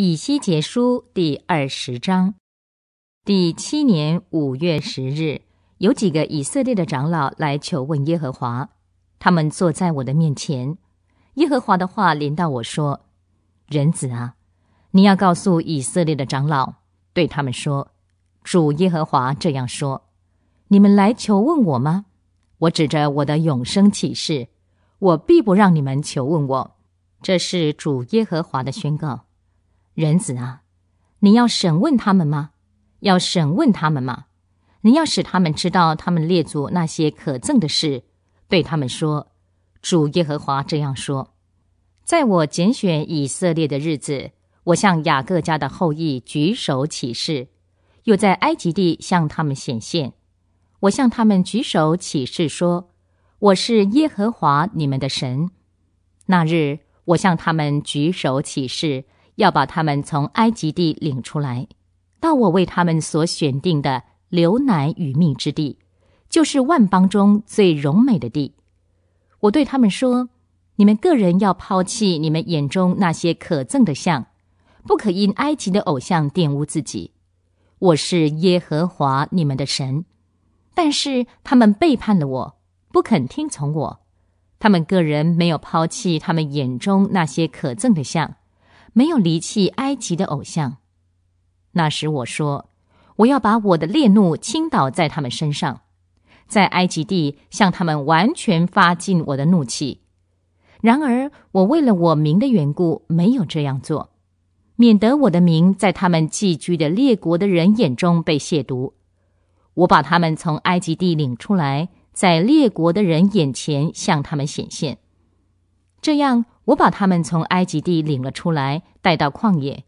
以西结书第二十章，第七年五月十日，有几个以色列的长老来求问耶和华。他们坐在我的面前。耶和华的话临到我说：“人子啊，你要告诉以色列的长老，对他们说：主耶和华这样说：你们来求问我吗？我指着我的永生启示，我必不让你们求问我。这是主耶和华的宣告。”人子啊，你要审问他们吗？要审问他们吗？你要使他们知道他们列祖那些可憎的事。对他们说，主耶和华这样说：在我拣选以色列的日子，我向雅各家的后裔举手起誓，又在埃及地向他们显现，我向他们举手起誓说，我是耶和华你们的神。那日我向他们举手起誓。要把他们从埃及地领出来，到我为他们所选定的流奶与蜜之地，就是万邦中最荣美的地。我对他们说：“你们个人要抛弃你们眼中那些可憎的像，不可因埃及的偶像玷污自己。我是耶和华你们的神。”但是他们背叛了我，不肯听从我。他们个人没有抛弃他们眼中那些可憎的像。没有离弃埃及的偶像。那时我说，我要把我的烈怒倾倒在他们身上，在埃及地向他们完全发尽我的怒气。然而，我为了我名的缘故，没有这样做，免得我的名在他们寄居的列国的人眼中被亵渎。我把他们从埃及地领出来，在列国的人眼前向他们显现。这样，我把他们从埃及地领了出来，带到旷野。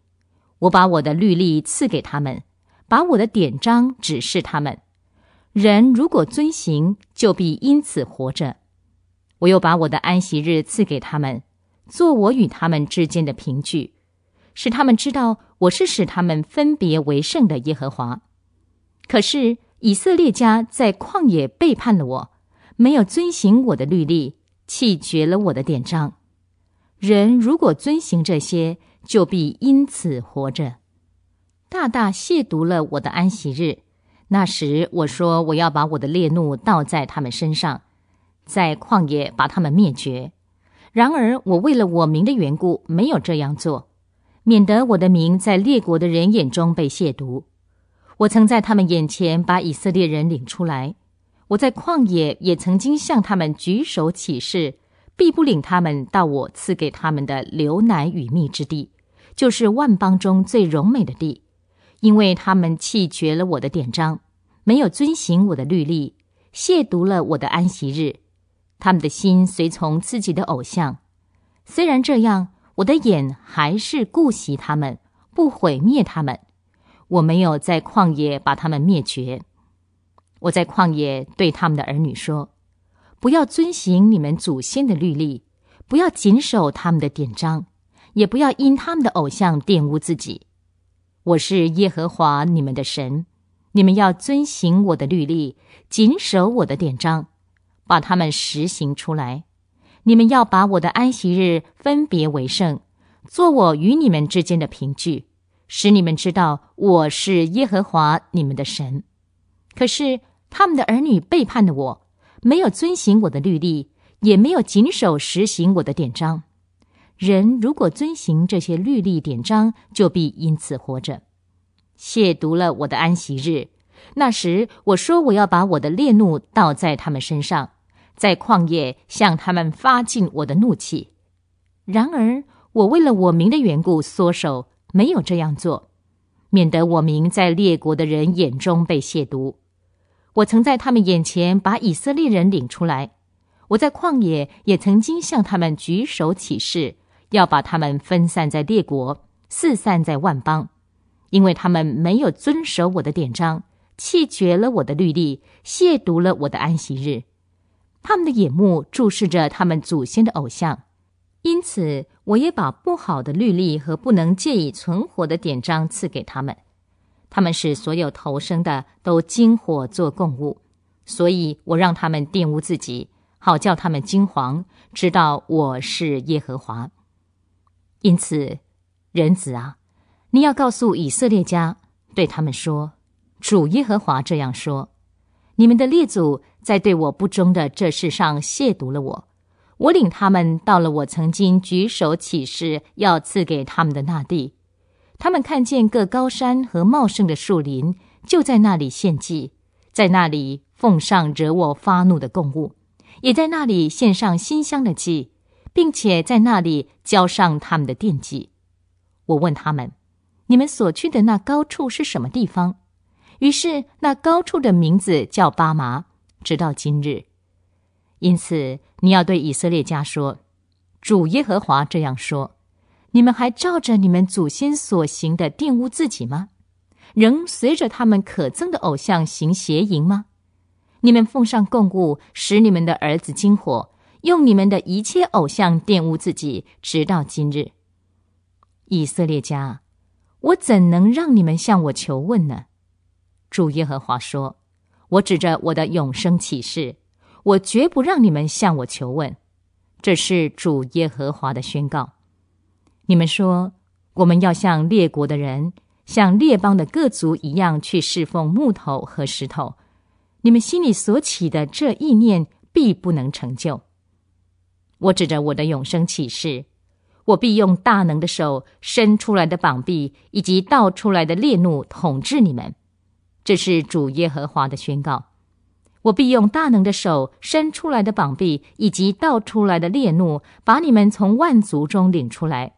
我把我的律例赐给他们，把我的典章指示他们。人如果遵行，就必因此活着。我又把我的安息日赐给他们，做我与他们之间的凭据，使他们知道我是使他们分别为圣的耶和华。可是以色列家在旷野背叛了我，没有遵行我的律例。弃绝了我的典章，人如果遵行这些，就必因此活着；大大亵渎了我的安息日。那时我说我要把我的烈怒倒在他们身上，在旷野把他们灭绝。然而我为了我名的缘故，没有这样做，免得我的名在列国的人眼中被亵渎。我曾在他们眼前把以色列人领出来。我在旷野也曾经向他们举手起誓，必不领他们到我赐给他们的流奶与蜜之地，就是万邦中最荣美的地，因为他们弃绝了我的典章，没有遵行我的律例，亵渎了我的安息日，他们的心随从自己的偶像。虽然这样，我的眼还是顾惜他们，不毁灭他们，我没有在旷野把他们灭绝。我在旷野对他们的儿女说：“不要遵循你们祖先的律例，不要谨守他们的典章，也不要因他们的偶像玷污自己。我是耶和华你们的神，你们要遵循我的律例，谨守我的典章，把他们实行出来。你们要把我的安息日分别为圣，做我与你们之间的凭据，使你们知道我是耶和华你们的神。可是。”他们的儿女背叛了我，没有遵循我的律例，也没有谨守实行我的典章。人如果遵循这些律例典章，就必因此活着。亵渎了我的安息日，那时我说我要把我的烈怒倒在他们身上，在旷野向他们发尽我的怒气。然而我为了我民的缘故缩手，没有这样做，免得我民在列国的人眼中被亵渎。我曾在他们眼前把以色列人领出来，我在旷野也曾经向他们举手起誓，要把他们分散在列国，四散在万邦，因为他们没有遵守我的典章，弃绝了我的律例，亵渎了我的安息日。他们的眼目注视着他们祖先的偶像，因此我也把不好的律例和不能借以存活的典章赐给他们。他们是所有投生的都金火做供物，所以我让他们玷污自己，好叫他们惊惶，知道我是耶和华。因此，人子啊，你要告诉以色列家，对他们说：主耶和华这样说：你们的列祖在对我不忠的这事上亵渎了我，我领他们到了我曾经举手起誓要赐给他们的那地。他们看见各高山和茂盛的树林，就在那里献祭，在那里奉上惹我发怒的供物，也在那里献上馨香的祭，并且在那里浇上他们的奠祭。我问他们：“你们所去的那高处是什么地方？”于是那高处的名字叫巴麻，直到今日。因此你要对以色列家说：“主耶和华这样说。”你们还照着你们祖先所行的玷污自己吗？仍随着他们可憎的偶像行邪淫吗？你们奉上供物，使你们的儿子惊火，用你们的一切偶像玷污自己，直到今日。以色列家，我怎能让你们向我求问呢？主耶和华说：“我指着我的永生启示，我绝不让你们向我求问。”这是主耶和华的宣告。你们说，我们要像列国的人，像列邦的各族一样去侍奉木头和石头，你们心里所起的这意念必不能成就。我指着我的永生启示，我必用大能的手伸出来的膀臂，以及倒出来的烈怒统治你们。这是主耶和华的宣告。我必用大能的手伸出来的膀臂，以及倒出来的烈怒，把你们从万族中领出来。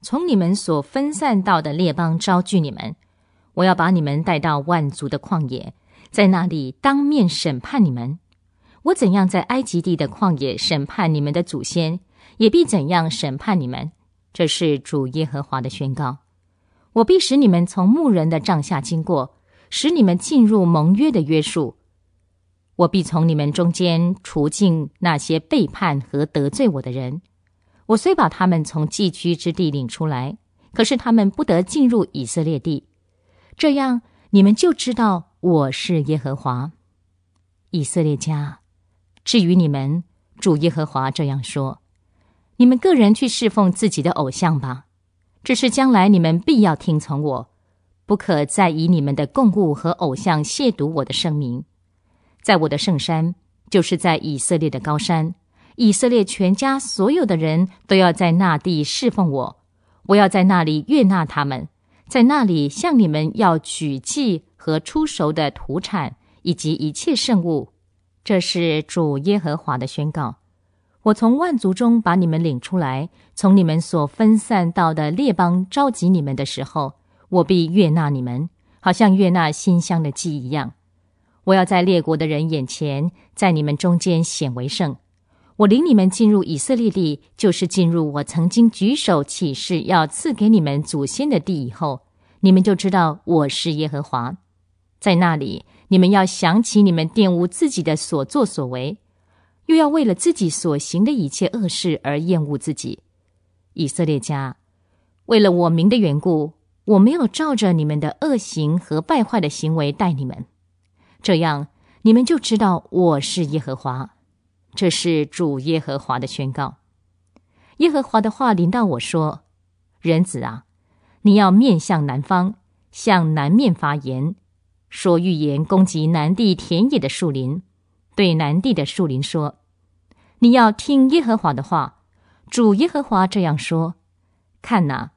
从你们所分散到的列邦招聚你们，我要把你们带到万族的旷野，在那里当面审判你们。我怎样在埃及地的旷野审判你们的祖先，也必怎样审判你们。这是主耶和华的宣告。我必使你们从牧人的帐下经过，使你们进入盟约的约束。我必从你们中间除尽那些背叛和得罪我的人。我虽把他们从寄居之地领出来，可是他们不得进入以色列地。这样，你们就知道我是耶和华以色列家。至于你们，主耶和华这样说：你们个人去侍奉自己的偶像吧。只是将来你们必要听从我，不可再以你们的供物和偶像亵渎我的圣名。在我的圣山，就是在以色列的高山。以色列全家所有的人都要在那地侍奉我，我要在那里悦纳他们，在那里向你们要举祭和出熟的土产以及一切圣物。这是主耶和华的宣告。我从万族中把你们领出来，从你们所分散到的列邦召集你们的时候，我必悦纳你们，好像悦纳馨香的祭一样。我要在列国的人眼前，在你们中间显为圣。我领你们进入以色列地，就是进入我曾经举手起誓要赐给你们祖先的地。以后，你们就知道我是耶和华。在那里，你们要想起你们玷污自己的所作所为，又要为了自己所行的一切恶事而厌恶自己。以色列家，为了我名的缘故，我没有照着你们的恶行和败坏的行为待你们，这样你们就知道我是耶和华。这是主耶和华的宣告。耶和华的话临到我说：“人子啊，你要面向南方，向南面发言，说预言攻击南地田野的树林。对南地的树林说：你要听耶和华的话。主耶和华这样说：看哪，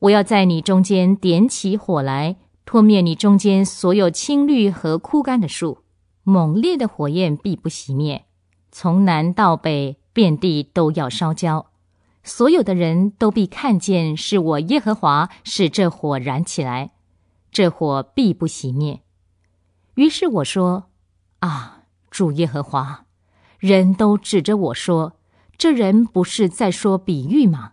我要在你中间点起火来，拖灭你中间所有青绿和枯干的树，猛烈的火焰必不熄灭。”从南到北，遍地都要烧焦，所有的人都必看见是我耶和华使这火燃起来，这火必不熄灭。于是我说：“啊，主耶和华，人都指着我说，这人不是在说比喻吗？”